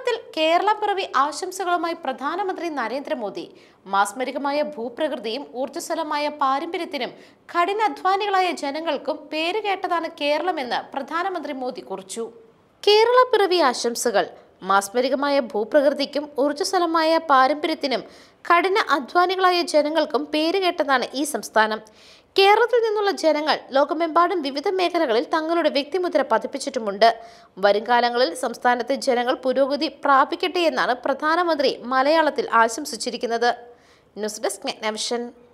കേരളത്തിൽ കേരളപ്പിറവി ആശംസകളുമായി പ്രധാനമന്ത്രി നരേന്ദ്രമോദി മാസ്മരികമായ ഭൂപ്രകൃതിയും ഊർജ്ജസ്വലമായ പാരമ്പര്യത്തിനും കഠിനാധ്വാനികളായ ജനങ്ങൾക്കും പേരുകേട്ടതാണ് കേരളമെന്ന് പ്രധാനമന്ത്രി മോദി കുറിച്ചു കേരളപ്പിറവി ആശംസകൾ മാസ്മരികമായ ഭൂപ്രകൃതിക്കും ഊർജ്ജസ്വലമായ പാരമ്പര്യത്തിനും കഠിന അധ്വാനികളായ ജനങ്ങൾക്കും പേരുകേട്ടതാണ് ഈ സംസ്ഥാനം കേരളത്തിൽ നിന്നുള്ള ജനങ്ങൾ ലോകമെമ്പാടും വിവിധ മേഖലകളിൽ തങ്ങളുടെ വ്യക്തിമുദ്ര പതിപ്പിച്ചിട്ടുമുണ്ട് വരുംകാലങ്ങളിൽ സംസ്ഥാനത്തെ ജനങ്ങൾ പുരോഗതി പ്രാപിക്കട്ടെ എന്നാണ് പ്രധാനമന്ത്രി മലയാളത്തിൽ ആശംസിച്ചിരിക്കുന്നത് ന്യൂസ് ഡെസ്ക് മെഗ്നവിഷൻ